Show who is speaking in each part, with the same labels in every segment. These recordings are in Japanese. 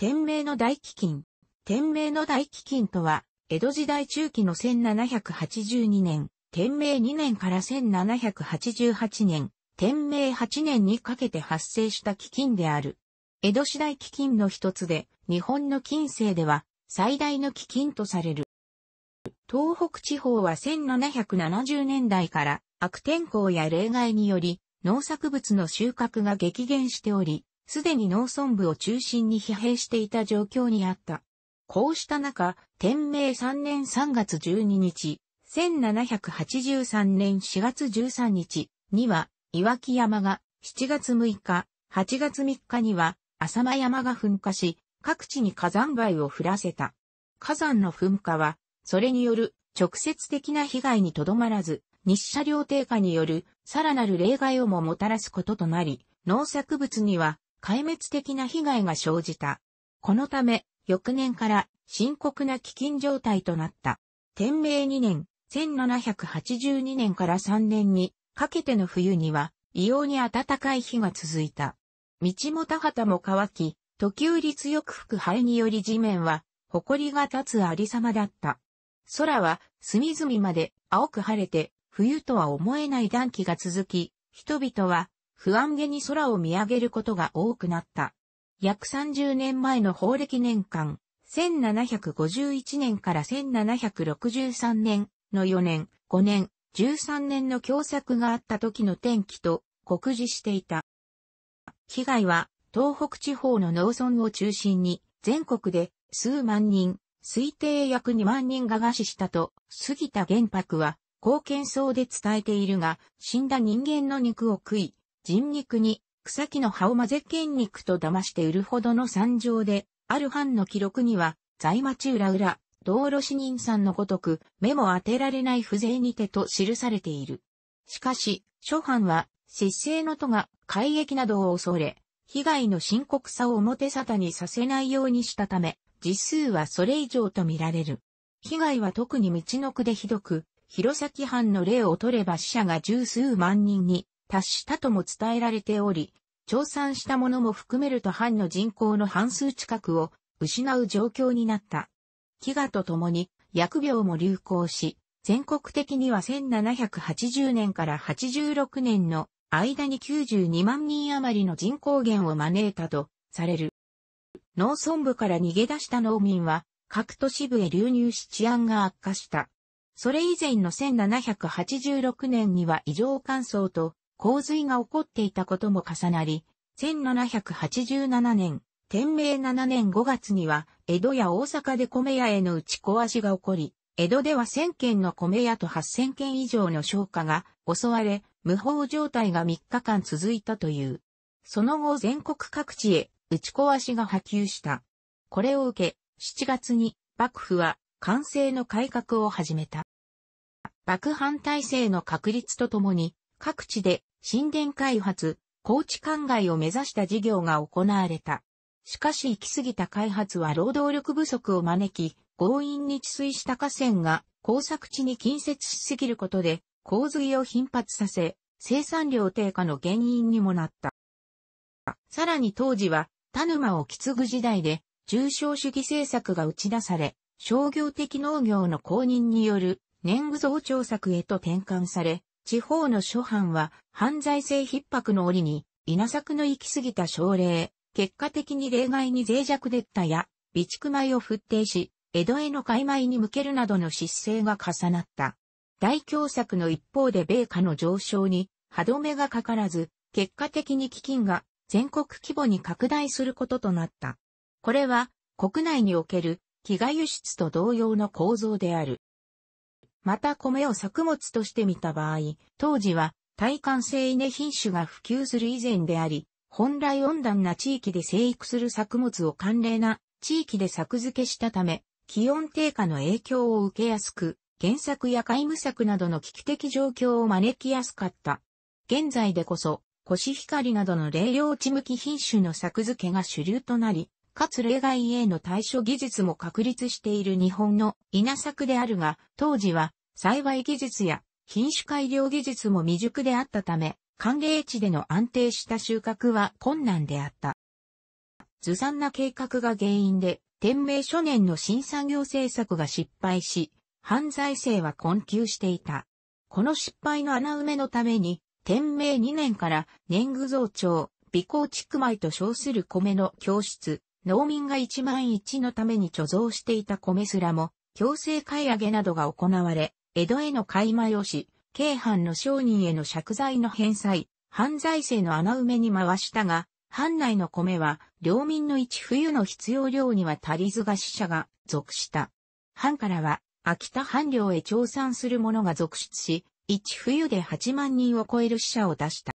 Speaker 1: 天明の大飢饉。天明の大飢饉とは、江戸時代中期の1782年、天明2年から1788年、天明8年にかけて発生した飢饉である。江戸時代飢饉の一つで、日本の近世では最大の飢饉とされる。東北地方は1770年代から悪天候や例外により農作物の収穫が激減しており、すでに農村部を中心に疲弊していた状況にあった。こうした中、天明3年3月12日、1783年4月13日には、岩木山が7月6日、8月3日には、浅間山が噴火し、各地に火山灰を降らせた。火山の噴火は、それによる直接的な被害にとどまらず、日射量低下によるさらなる例外をももたらすこととなり、農作物には壊滅的な被害が生じた。このため、翌年から深刻な基金状態となった。天明2年、1782年から3年にかけての冬には、異様に暖かい日が続いた。道も田畑も乾き、時折強く吹く灰により地面は、埃が立つありさまだった。空は隅々まで青く晴れて、冬とは思えない暖気が続き、人々は不安げに空を見上げることが多くなった。約30年前の法暦年間、1751年から1763年の4年、5年、13年の共作があった時の天気と酷似していた。被害は東北地方の農村を中心に全国で数万人、推定約2万人が餓死したと杉田玄白は貢献層で伝えているが、死んだ人間の肉を食い、人肉に草木の葉を混ぜ剣肉と騙して売るほどの惨状で、ある藩の記録には、在町裏裏、道路死人さんのごとく、目も当てられない不情にてと記されている。しかし、諸藩は、失政の都が海域などを恐れ、被害の深刻さを表沙汰にさせないようにしたため、実数はそれ以上とみられる。被害は特に道の区でひどく、弘前藩の例を取れば死者が十数万人に達したとも伝えられており、調査したものも含めると藩の人口の半数近くを失う状況になった。飢餓とともに薬病も流行し、全国的には1780年から86年の間に92万人余りの人口減を招いたとされる。農村部から逃げ出した農民は各都市部へ流入し治安が悪化した。それ以前の1786年には異常乾燥と洪水が起こっていたことも重なり、1787年、天明7年5月には、江戸や大阪で米屋への打ち壊しが起こり、江戸では1000軒の米屋と8000軒以上の商家が襲われ、無法状態が3日間続いたという。その後全国各地へ打ち壊しが波及した。これを受け、7月に幕府は完成の改革を始めた。幕藩体制の確立とともに、各地で神殿開発、高知灌漑を目指した事業が行われた。しかし行き過ぎた開発は労働力不足を招き、強引に治水した河川が耕作地に近接しすぎることで、洪水を頻発させ、生産量低下の原因にもなった。さらに当時は、田沼を継ぐ時代で、重商主義政策が打ち出され、商業的農業の公認による年貢増長策へと転換され、地方の諸藩は犯罪性逼迫の折に稲作の行き過ぎた症例、結果的に例外に脆弱でったや、備蓄米を復定し、江戸への買い米に向けるなどの失勢が重なった。大凶作の一方で米価の上昇に歯止めがかからず、結果的に基金が全国規模に拡大することとなった。これは国内における飢餓輸出と同様の構造である。また米を作物として見た場合、当時は耐寒性稲品種が普及する以前であり、本来温暖な地域で生育する作物を寒冷な地域で作付けしたため、気温低下の影響を受けやすく、原作や皆無作などの危機的状況を招きやすかった。現在でこそ、コシヒカリなどの冷涼地向き品種の作付けが主流となり、かつ例外への対処技術も確立している日本の稲作であるが、当時は幸い技術や品種改良技術も未熟であったため、寒冷地での安定した収穫は困難であった。ずさんな計画が原因で、天明初年の新産業政策が失敗し、犯罪性は困窮していた。この失敗の穴埋めのために、天明2年から年貢増長、微光畜米と称する米の教室、農民が1万1のために貯蔵していた米すらも、強制買い上げなどが行われ、江戸への買い催し、京藩の商人への借財の返済、犯罪性の穴埋めに回したが、藩内の米は、領民の一冬の必要量には足りずが死者が属した。藩からは、秋田藩領へ調産する者が続出し、一冬で8万人を超える死者を出した。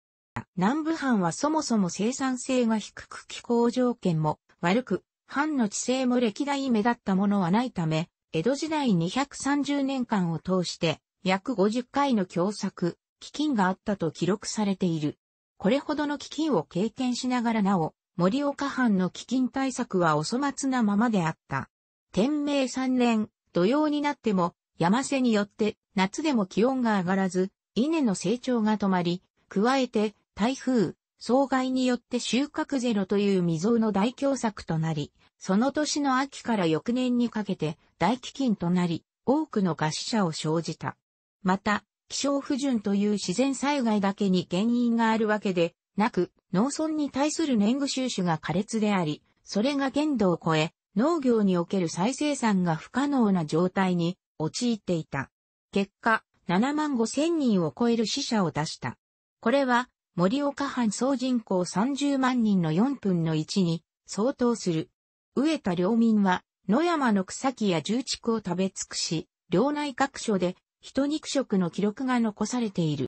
Speaker 1: 南部藩はそもそも生産性が低く気候条件も悪く、藩の地勢も歴代目立ったものはないため、江戸時代230年間を通して約50回の協作、飢饉があったと記録されている。これほどの飢饉を経験しながらなお、森岡藩の飢饉対策はお粗末なままであった。天明3年、土曜になっても、山瀬によって夏でも気温が上がらず、稲の成長が止まり、加えて台風、総害によって収穫ゼロという未曾有の大凶作となり、その年の秋から翌年にかけて大飢饉となり、多くの餓死者を生じた。また、気象不順という自然災害だけに原因があるわけでなく、農村に対する年貢収集が苛烈であり、それが限度を超え、農業における再生産が不可能な状態に陥っていた。結果、7万5千人を超える死者を出した。これは、盛岡藩総人口30万人の4分の1に相当する。植えた領民は野山の草木や重畜を食べ尽くし、領内各所で人肉食の記録が残されている。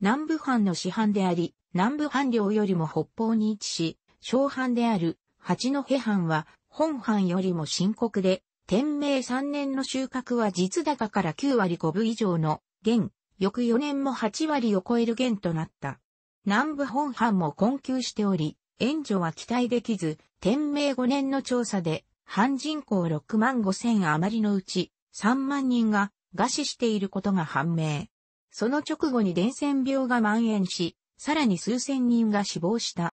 Speaker 1: 南部藩の市藩であり、南部藩領よりも北方に位置し、小藩である八戸藩は本藩よりも深刻で、天明3年の収穫は実高から9割5分以上の、現、翌4年も8割を超える減となった。南部本藩も困窮しており、援助は期待できず、天明5年の調査で、半人口6万5千余りのうち、3万人が餓死していることが判明。その直後に伝染病が蔓延し、さらに数千人が死亡した。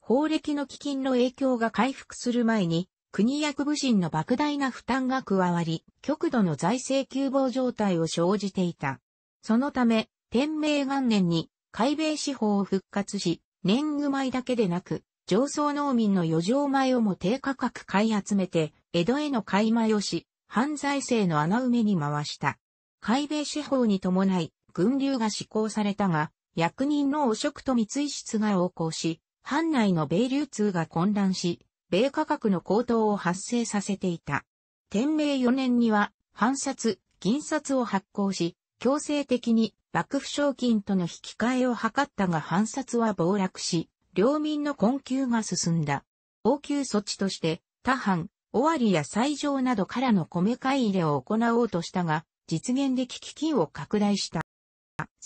Speaker 1: 法暦の基金の影響が回復する前に、国役部人の莫大な負担が加わり、極度の財政窮乏状態を生じていた。そのため、天明元年に海米司法を復活し、年貢米だけでなく、上層農民の余剰米をも低価格買い集めて、江戸への買い米をし、犯罪性の穴埋めに回した。海米司法に伴い、軍流が施行されたが、役人の汚職と密輸出が横行し、藩内の米流通が混乱し、米価格の高騰を発生させていた。天明4年には、藩札、銀札を発行し、強制的に幕府賞金との引き換えを図ったが藩札は暴落し、領民の困窮が進んだ。応急措置として他藩、尾張や西条などからの米買い入れを行おうとしたが、実現でき基金を拡大した。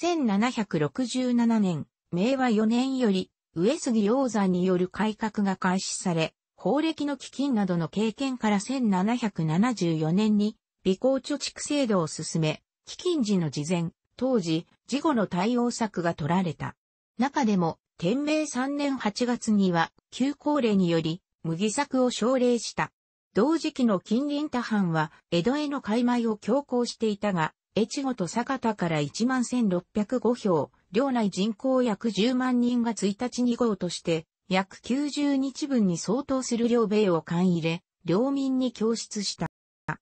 Speaker 1: 1767年、明和4年より、上杉鷹山による改革が開始され、法暦の基金などの経験から1774年に、備考貯蓄制度を進め、飢饉時の事前、当時、事後の対応策が取られた。中でも、天明3年8月には、旧高齢により、麦作を奨励した。同時期の近隣多藩は、江戸への開米を強行していたが、越後と坂田から11,605票、領内人口約10万人が1日2号として、約90日分に相当する両米を勘入れ、領民に供出した。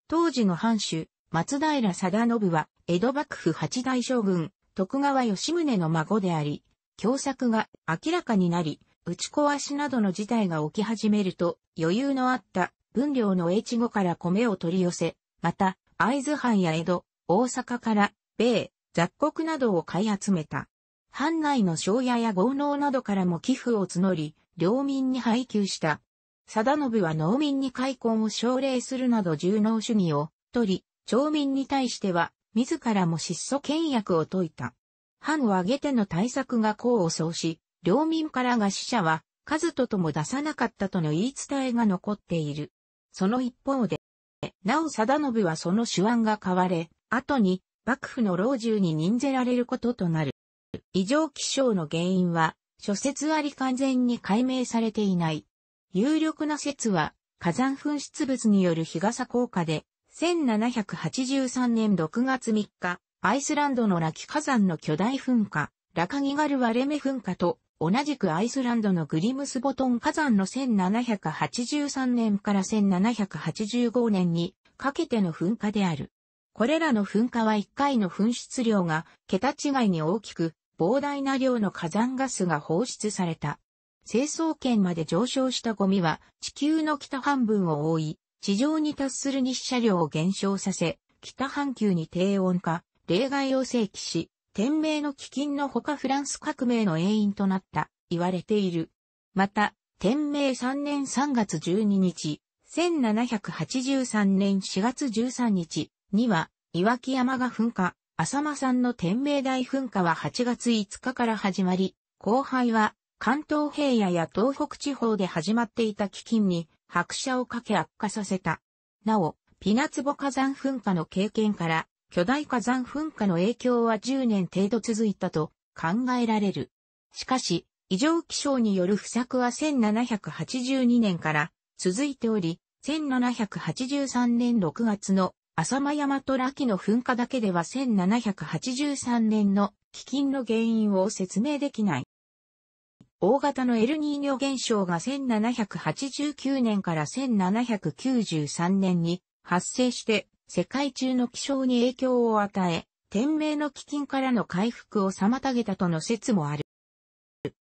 Speaker 1: 当時の藩主、松平定信は、江戸幕府八大将軍、徳川吉宗の孫であり、共作が明らかになり、打ち壊しなどの事態が起き始めると、余裕のあった分量の越後から米を取り寄せ、また、会津藩や江戸、大阪から、米、雑穀などを買い集めた。藩内の庄屋や豪農などからも寄付を募り、領民に配給した。定信は農民に開墾を奨励するなど重農主義を取り、町民に対しては、自らも質素倹約を説いた。藩を挙げての対策が功を奏し、領民からが死者は数ととも出さなかったとの言い伝えが残っている。その一方で、なお貞信はその手腕が変われ、後に幕府の老中に任ぜられることとなる。異常気象の原因は、諸説あり完全に解明されていない。有力な説は、火山噴出物による日傘効果で、1783年6月3日、アイスランドのラキ火山の巨大噴火、ラカギガルワレメ噴火と、同じくアイスランドのグリムスボトン火山の1783年から1785年にかけての噴火である。これらの噴火は1回の噴出量が桁違いに大きく、膨大な量の火山ガスが放出された。成層圏まで上昇したゴミは地球の北半分を覆い、地上に達する日射量を減少させ、北半球に低温化、例外を正規し、天命の飢饉のほかフランス革命の永因となった、言われている。また、天明3年3月12日、1783年4月13日には、岩木山が噴火、浅間山の天明大噴火は8月5日から始まり、後輩は関東平野や東北地方で始まっていた飢饉に拍車をかけ悪化させた。なお、ピナツボ火山噴火の経験から、巨大火山噴火の影響は10年程度続いたと考えられる。しかし、異常気象による不作は1782年から続いており、1783年6月の浅間山とラキの噴火だけでは1783年の飢饉の原因を説明できない。大型のエルニーニョ現象が1789年から1793年に発生して世界中の気象に影響を与え、天命の基金からの回復を妨げたとの説もある。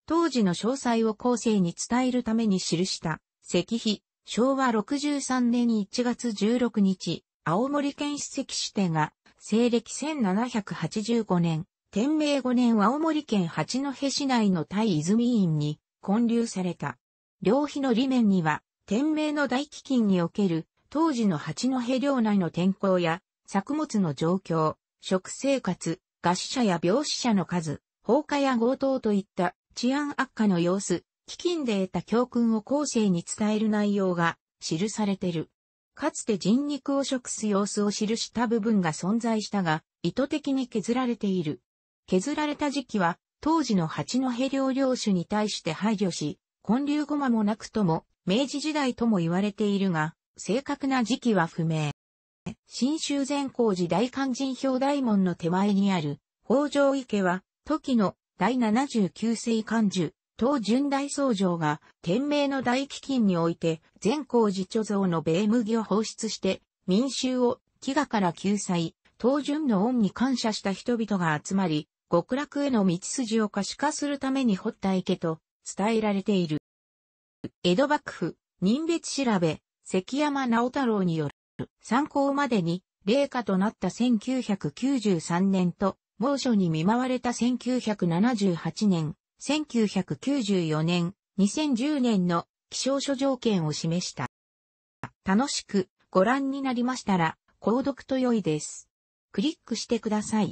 Speaker 1: 当時の詳細を後世に伝えるために記した石碑、昭和63年1月16日、青森県史跡指定が西暦1785年天明5年青森県八戸市内の対泉院に建立された。両碑の裏面には、天明の大飢饉における当時の八戸領内の天候や作物の状況、食生活、餓死者や病死者の数、放火や強盗といった治安悪化の様子、飢饉で得た教訓を後世に伝える内容が記されてる。かつて人肉を食す様子を記した部分が存在したが、意図的に削られている。削られた時期は、当時の八戸領領主に対して配慮し、混流ごまもなくとも、明治時代とも言われているが、正確な時期は不明。新州善光寺大勧進表大門の手前にある、北条池は、時の第79世漢樹、当純大僧正が、天明の大飢饉において、善光寺貯蔵の米麦を放出して、民衆を飢餓から救済、当純の恩に感謝した人々が集まり、極楽への道筋を可視化するために掘った池と伝えられている。江戸幕府、人別調べ、関山直太郎による、参考までに、霊下となった1993年と、猛暑に見舞われた1978年、1994年、2010年の気象書条件を示した。楽しくご覧になりましたら、購読と良いです。クリックしてください。